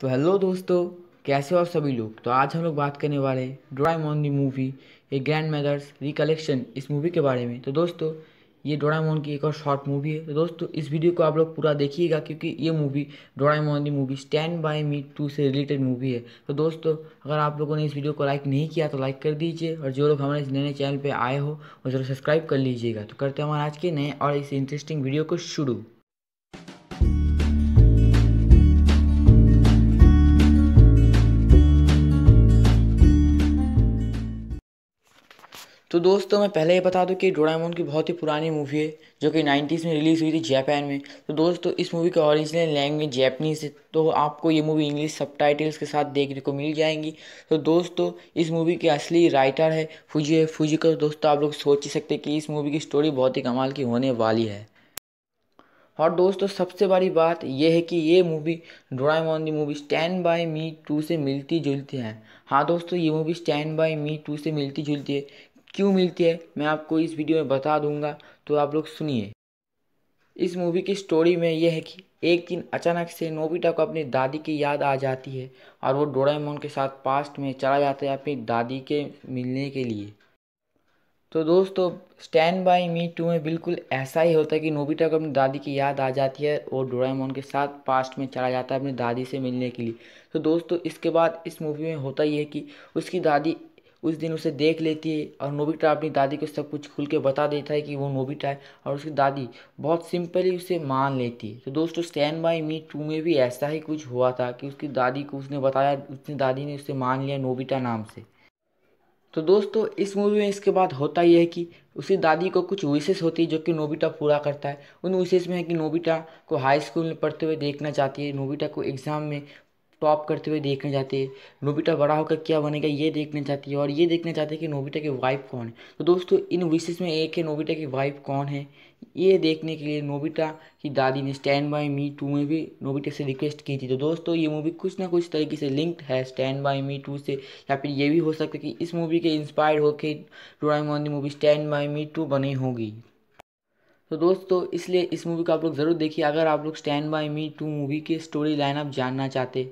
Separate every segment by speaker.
Speaker 1: तो हेलो दोस्तों कैसे हो आप सभी लोग तो आज हम लोग बात करने वाले हैं डोरामोन दी मूवी ये ग्रैंड मदर्स रिकलेक्शन इस मूवी के बारे में तो दोस्तों ये डोरामोन की एक और शॉर्ट मूवी है तो दोस्तों इस वीडियो को आप लोग पूरा देखिएगा क्योंकि ये movie Doraemon the movie stand by me two से रिलेटेड मूवी है तो दोस्तों अगर आप लोगों ने इस वीडियो को लाइक नहीं किया तो लाइक कर दीजिए और जो लोग हमारे नए नए चैनल पर आए हो वो जरूर सब्सक्राइब कर लीजिएगा तो करते हैं हमारे आज के नए और इस इंटरेस्टिंग वीडियो को शुरू तो दोस्तों मैं पहले ही बता दूं कि डोरामोन की बहुत ही पुरानी मूवी है जो कि 90s में रिलीज़ हुई थी जापान में तो दोस्तों इस मूवी का ओरिजिनल लैंग्वेज जैपनीज़ है तो आपको ये मूवी इंग्लिश सब के साथ देखने को मिल जाएंगी तो दोस्तों इस मूवी के असली राइटर है फुजी है फुजी का दोस्तों आप लोग सोच ही सकते कि इस मूवी की स्टोरी बहुत ही कमाल की होने वाली है और दोस्तों सबसे बड़ी बात यह है कि ये movie Doraemon the movie stand by me two से मिलती जुलती है हाँ दोस्तों ये movie stand by me two से मिलती जुलती है क्यों मिलती है मैं आपको इस वीडियो में बता दूंगा तो आप लोग सुनिए इस मूवी की स्टोरी में यह है कि एक दिन अचानक से नोबिता को अपनी दादी की याद आ जाती है और वो डोरेमोन के साथ पास्ट में चला जाता है अपनी दादी के मिलने के लिए तो दोस्तों स्टैंड बाय मी टू में बिल्कुल ऐसा ही होता है कि नोबिता को अपनी दादी की याद आ जाती है और डोरेमोन के साथ पास्ट में चला जाता है अपनी दादी से मिलने के लिए तो दोस्तों इसके बाद इस मूवी में होता ही है कि उसकी दादी उस दिन उसे देख लेती है और नोबिटा अपनी दादी को सब कुछ खुल के बता देता है कि वो नोबिटा है और उसकी दादी बहुत सिंपली उसे मान लेती है तो दोस्तों स्टैंड बाय मी टू में भी ऐसा ही कुछ हुआ था कि उसकी दादी को उसने बताया उसने दादी ने उसे मान लिया नोबिटा नाम से तो दोस्तों इस मूवी में इसके बाद होता ही है कि उसी दादी को कुछ विशेष होती है जो कि नोबिटा पूरा करता है उन विशेष में है कि नोबिटा को हाई स्कूल में पढ़ते हुए देखना चाहती है नोबिटा को एग्ज़ाम में टॉप करते हुए देखने जाते हैं नोबिटा बड़ा होकर क्या बनेगा ये देखना चाहती है और ये देखना चाहते हैं कि नोबिटा की वाइफ कौन है तो दोस्तों इन विशेष में एक है नोबिटा की वाइफ कौन है ये देखने के लिए नोबिटा की दादी ने स्टैंड बाय मी टू में भी नोबिटा से रिक्वेस्ट की थी तो दोस्तों ये मूवी कुछ ना कुछ तरीके से लिंक्ड है स्टैंड बाय मी टू से या फिर ये भी हो सकता है कि इस मूवी के इंस्पायर होकर मोहन movie stand by me two बनी होगी तो दोस्तों इसलिए इस मूवी को आप लोग ज़रूर देखिए अगर आप लोग stand by me two movie के स्टोरी लाइनअप जानना चाहते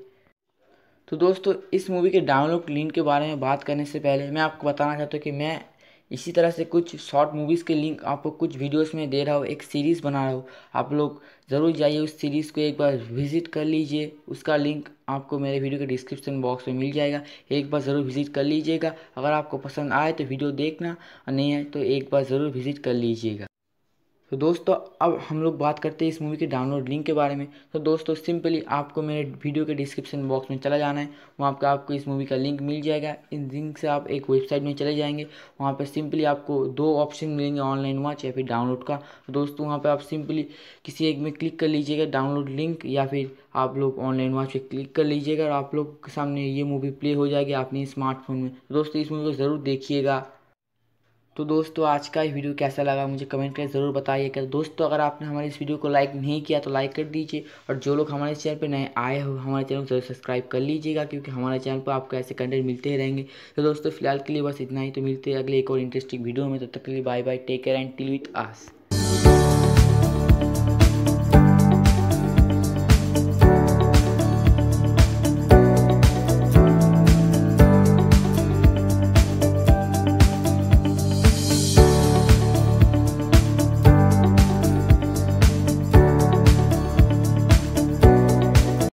Speaker 1: तो दोस्तों इस मूवी के डाउनलोड लिंक के बारे में बात करने से पहले मैं आपको बताना चाहता हूँ कि मैं इसी तरह से कुछ शॉर्ट मूवीज़ के लिंक आपको कुछ वीडियोस में दे रहा हूँ एक सीरीज़ बना रहा हूँ आप लोग ज़रूर जाइए उस सीरीज़ को एक बार विज़िट कर लीजिए उसका लिंक आपको मेरे वीडियो के डिस्क्रिप्शन बॉक्स में मिल जाएगा एक बार ज़रूर विज़िट कर लीजिएगा अगर आपको पसंद आए तो वीडियो देखना और नहीं आए तो एक बार ज़रूर विज़िट कर लीजिएगा तो दोस्तों अब हम लोग बात करते हैं इस मूवी के डाउनलोड लिंक के बारे में तो दोस्तों सिंपली आपको मेरे वीडियो के डिस्क्रिप्शन बॉक्स में चला जाना है वहाँ पर आपको इस मूवी का लिंक मिल जाएगा इस लिंक से आप एक वेबसाइट में चले जाएंगे वहाँ पर सिंपली आपको दो ऑप्शन मिलेंगे ऑनलाइन वॉच या फिर डाउनलोड का तो दोस्तों वहाँ पर आप सिंपली किसी एक में क्लिक कर लीजिएगा डाउनलोड लिंक या फिर आप लोग ऑनलाइन वॉच पर क्लिक कर लीजिएगा और आप लोग के सामने ये मूवी प्ले हो जाएगी अपने स्मार्टफोन में दोस्तों इस मूवी को ज़रूर देखिएगा तो दोस्तों आज का वीडियो कैसा लगा मुझे कमेंट करके ज़रूर बताइएगा दोस्तों अगर आपने हमारे इस वीडियो को लाइक नहीं किया तो लाइक कर दीजिए और जो लोग हमारे चैनल पर नए आए हो हमारे चैनल को जरूर सब्सक्राइब कर लीजिएगा क्योंकि हमारे चैनल पर आपको ऐसे कंटेंट मिलते ही रहेंगे तो दोस्तों फिलहाल के लिए बस इतना ही तो मिलते हैं अगले एक और इंटरेस्टिंग वीडियो में तब तो तक के लिए bye bye take care and till with us